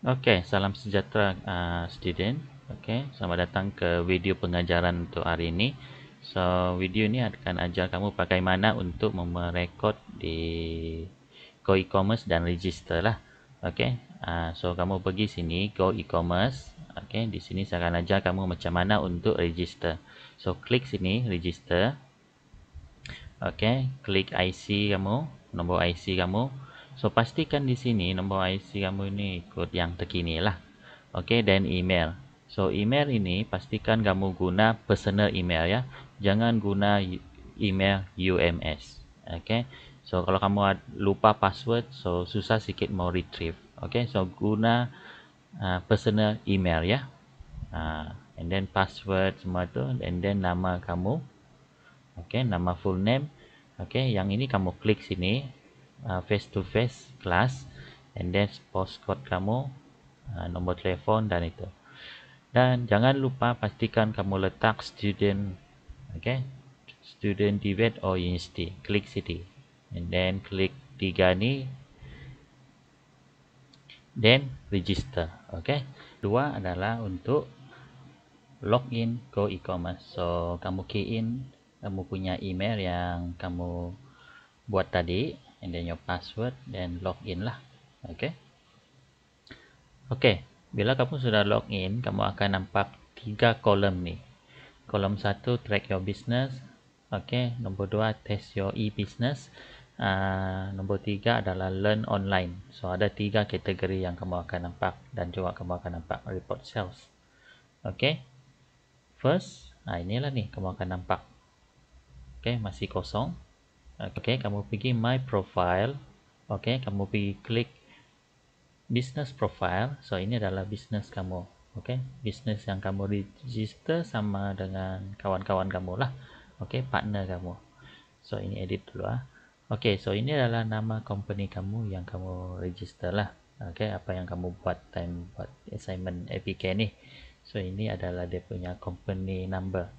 Okey, salam sejahtera uh, student. Okey, selamat datang ke video pengajaran untuk hari ini. So, video ini akan ajar kamu bagaimana untuk merekod di Go E-commerce dan register lah. Okey. Uh, so, kamu pergi sini Go E-commerce. Okey, di sini saya akan ajar kamu macam mana untuk register. So, klik sini register. Okey, klik IC kamu, nombor IC kamu. So pastikan di sini nombor IC kamu ini ikut yang terkini lah. Okey dan email. So email ini pastikan kamu guna personal email ya. Jangan guna email UMS. Okey. So kalau kamu lupa password, so susah sikit mau retrieve. Okey. So guna uh, personal email ya. Uh, and then password semua tu and then nama kamu. Okey, nama full name. Okey, yang ini kamu klik sini uh, face to face class and then postcode kamu uh, nombor telefon dan itu dan jangan lupa pastikan kamu letak student okay student debate or university e klik city and then klik tiga ni then register okay dua adalah untuk login ke e-commerce so kamu key in kamu punya email yang kamu buat tadi and then your password dan login lah ok ok bila kamu sudah login kamu akan nampak tiga kolom ni kolom satu track your business ok nombor dua test your e-business uh, nombor tiga adalah learn online so ada tiga kategori yang kamu akan nampak dan juga kamu akan nampak report sales ok first nah inilah ni kamu akan nampak ok masih kosong Okey, kamu pergi My Profile. Okey, kamu pergi klik Business Profile. So ini adalah business kamu. Okey, business yang kamu register sama dengan kawan-kawan kamu lah. Okey, partner kamu. So ini edit dulu ah. Okey, so ini adalah nama company kamu yang kamu register lah. Okey, apa yang kamu buat time buat assignment APK ni. So ini adalah dia punya company number.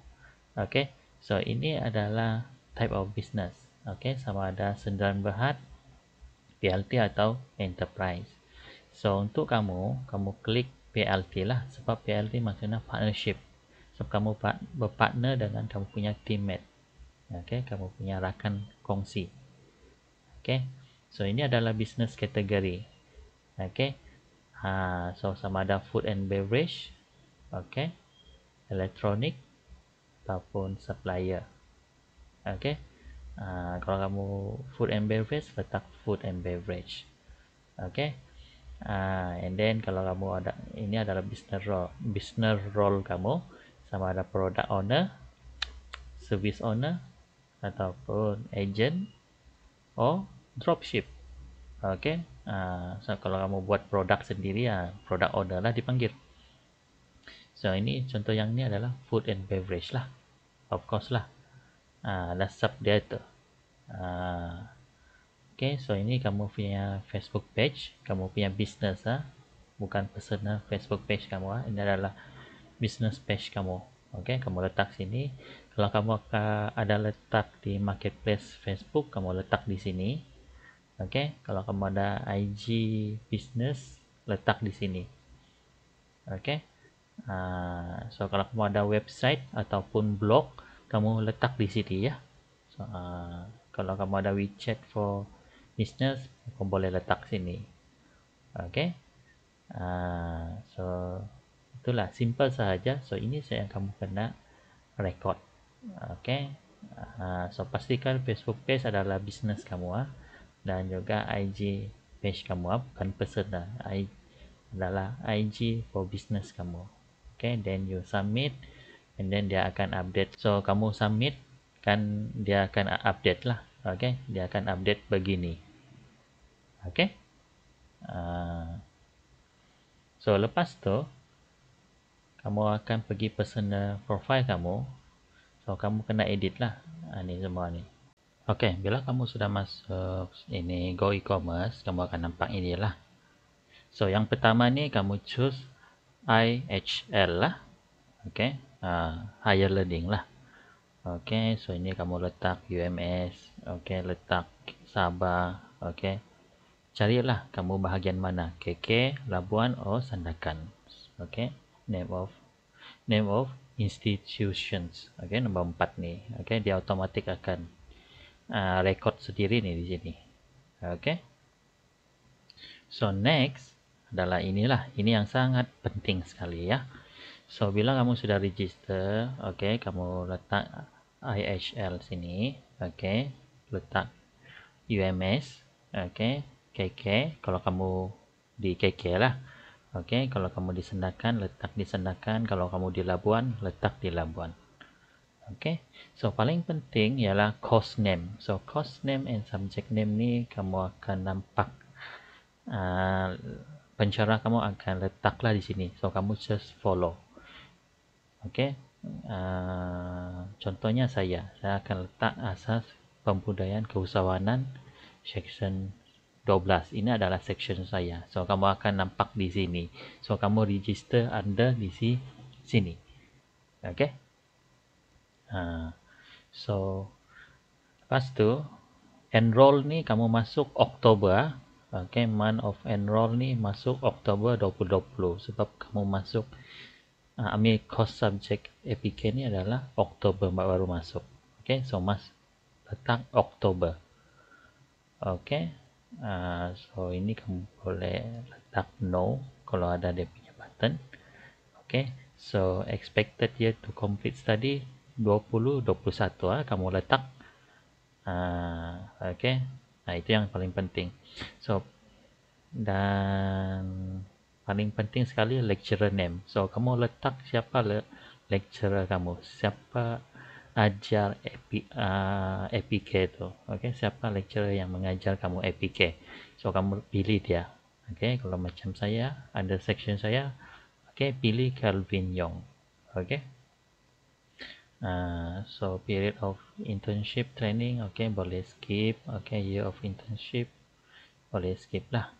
Okey, so ini adalah type of business okay, sama ada sendirian berhad, PLT atau enterprise. So untuk kamu, kamu klik PLT lah sebab PLT maksudnya partnership. Sebab so, kamu berpartner dengan kamu punya teammate. Okay, kamu punya rakan kongsi. Okay, so ini adalah business category. Okay, ha, so sama ada food and beverage, okay, elektronik, ataupun supplier. Okay, Ah, kalau kamu food and beverage letak food and beverage okay uh, and then kalau kamu ada ini adalah business role business role kamu sama ada product owner service owner ataupun agent or dropship okay uh, so kalau kamu buat produk sendiri ya uh, product owner lah dipanggil so ini contoh yang ni adalah food and beverage lah of course lah nasab ah, dia tu. Uh, okay, so ini kamu punya Facebook page, kamu punya business ah, ha? bukan personal Facebook page kamu ah, ha? ini adalah business page kamu. Okay, kamu letak sini. Kalau kamu ada letak di marketplace Facebook, kamu letak di sini. Okay, kalau kamu ada IG business, letak di sini. Okay, uh, so kalau kamu ada website ataupun blog, kamu letak di sini ya. So, uh, kalau kamu ada WeChat for business, kamu boleh letak sini. Okay. Uh, so itulah simple sahaja. So ini saya yang kamu kena record. Okay. Uh, so pastikan Facebook page adalah business kamu ah dan juga IG page kamu ah bukan personal. I adalah IG for business kamu. Okay. Then you submit and then dia akan update so kamu submit kan dia akan update lah okay dia akan update begini okay uh, so lepas tu kamu akan pergi personal profile kamu so kamu kena edit lah uh, ni semua ni okay bila kamu sudah masuk ini go e-commerce kamu akan nampak ini lah. so yang pertama ni kamu choose IHL lah okay uh, higher learning lah. Okay, so ini kamu letak UMS, okay, letak Sabah, okay. Carilah kamu bahagian mana, KK, Labuan, atau Sandakan. Okay, name of name of institutions. Okay, nombor empat ni. Okay, dia otomatik akan uh, record sendiri ni di sini. Okay. So next adalah inilah. Ini yang sangat penting sekali ya. So bila kamu sudah register, okay, kamu letak IHL sini, okay, letak UMS, okay, KK, kalau kamu di KK lah, okay, kalau kamu di Sendakan, letak di Sendakan, kalau kamu di Labuan, letak di Labuan, Okay, so paling penting ialah course name. So course name and subject name ni kamu akan nampak. Uh, pencerah kamu akan letaklah di sini. So kamu just follow. Okey. Uh, contohnya saya, saya akan letak asas pembudayaan keusahawanan section 12. Ini adalah section saya. So kamu akan nampak di sini. So kamu register under di sini. Okey. Uh, so lepas tu enroll ni kamu masuk Oktober. Okey, month of enroll ni masuk Oktober 2020 sebab kamu masuk uh, ambil course subject APK ni adalah Oktober baru masuk. Okay, so mas letak Oktober. Okay, uh, so ini kamu boleh letak no kalau ada dia punya button. Okay, so expected year to complete study 2021 ah kamu letak. Uh, okay, nah itu yang paling penting. So dan paling penting sekali lecturer name. So kamu letak siapa le lecturer kamu, siapa ajar APK uh, tu. Okay, siapa lecturer yang mengajar kamu APK. So kamu pilih dia. Okay, kalau macam saya, ada section saya, Okay, pilih Calvin Yong. Okay. Uh, so period of internship training, okay boleh skip. Okay, year of internship boleh skip lah.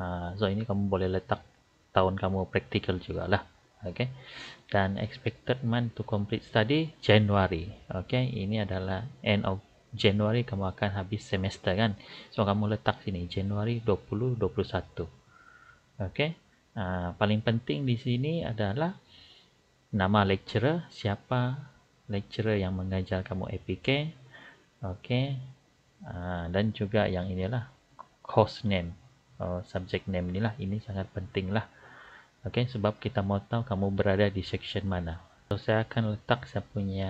Uh, so ini kamu boleh letak tahun kamu practical lah, Okay. Dan expected month to complete study, Januari, Okay. Ini adalah end of Januari kamu akan habis semester kan. So, kamu letak sini. Januari 2021. Okay. Uh, paling penting di sini adalah nama lecturer, siapa lecturer yang mengajar kamu APK. Okay. Uh, dan juga yang inilah course name. Uh, subject name inilah. Ini sangat penting lah. Okay, sebab kita mau tahu kamu berada di section mana. So, saya akan letak saya punya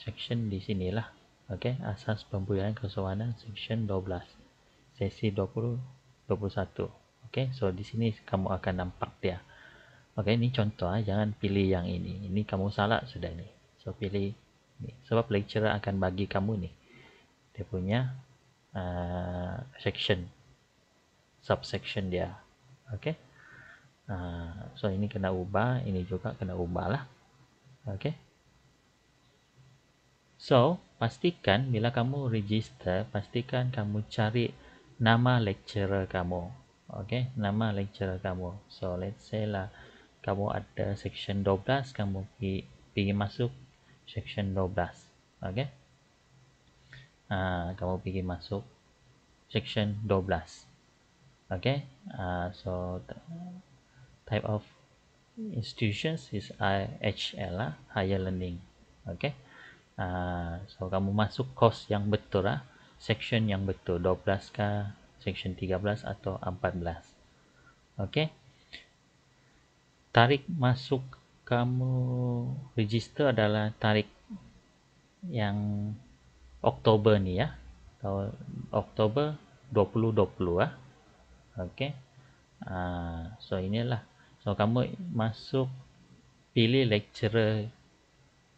section di sini lah. Okay, asas pembuluhan kesewanan section 12. Sesi 20-21. Okay, so di sini kamu akan nampak dia. Okay, ini contoh lah. Jangan pilih yang ini. Ini kamu salah sudah ni. So, pilih ni. Sebab lecturer akan bagi kamu ni. Dia punya uh, section. Subsection dia. Okay. Ha, so ini kena ubah, ini juga kena ubah lah. Okay. So, pastikan bila kamu register, pastikan kamu cari nama lecturer kamu. Okay, nama lecturer kamu. So, let's say lah kamu ada section 12, kamu pergi, pergi masuk section 12. Okay. Ha, kamu pergi masuk section 12. Okay. Ha, so, type of institutions is IHL lah, higher learning. Okay. Uh, so kamu masuk course yang betul lah, section yang betul 12 ke section 13 atau 14. Okay. Tarik masuk kamu register adalah tarik yang Oktober ni ya. Tahu Oktober 2020 lah. ah. Okey. Uh, so inilah So kamu masuk pilih lecturer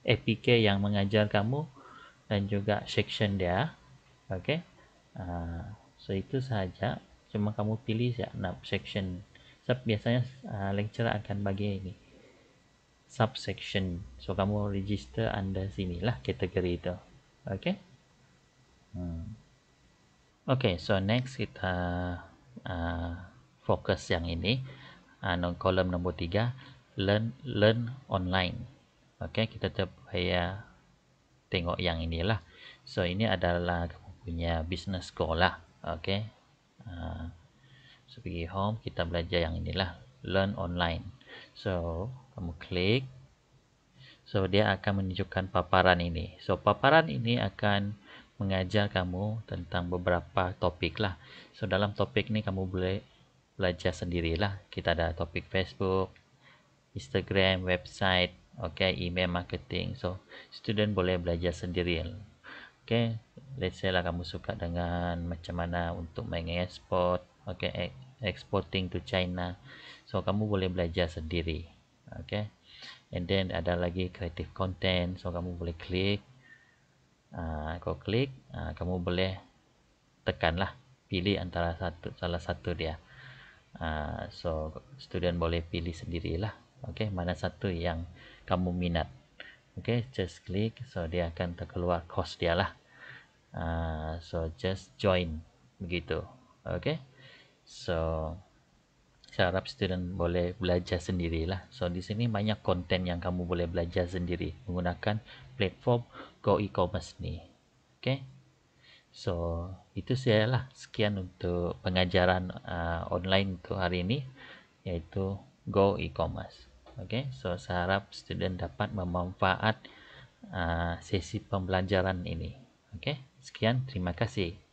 APK yang mengajar kamu dan juga section dia. Okay. Uh, so itu sahaja. Cuma kamu pilih ya, nah, section. So, biasanya uh, lecturer akan bagi ini subsection. So kamu register anda sini lah kategori itu. Okay. Hmm. Okay. So next kita uh, fokus yang ini uh, ah, kolom nombor 3 learn learn online. Okey, kita terpaya tengok yang inilah. So ini adalah punya business goal lah. Okey. Uh, ah, so home kita belajar yang inilah learn online. So kamu klik So dia akan menunjukkan paparan ini. So paparan ini akan mengajar kamu tentang beberapa topik lah. So dalam topik ni kamu boleh belajar sendirilah. Kita ada topik Facebook, Instagram, website, okay, email marketing. So, student boleh belajar sendiri. Okay, let's say lah kamu suka dengan macam mana untuk mengekspor, okay, e-, exporting to China. So, kamu boleh belajar sendiri. Okay, and then ada lagi creative content. So, kamu boleh klik. Uh, kau klik, uh, kamu boleh tekanlah pilih antara satu salah satu dia. Ha, so student boleh pilih sendirilah okey mana satu yang kamu minat okey just click so dia akan terkeluar kos dia lah uh, so just join begitu okey so saya harap student boleh belajar sendirilah so di sini banyak konten yang kamu boleh belajar sendiri menggunakan platform go e-commerce ni okey So, itu saya lah sekian untuk pengajaran uh, online untuk hari ini yaitu Go e-commerce. Okay, so saya harap student dapat memanfaat uh, sesi pembelajaran ini. Okay, sekian. Terima kasih.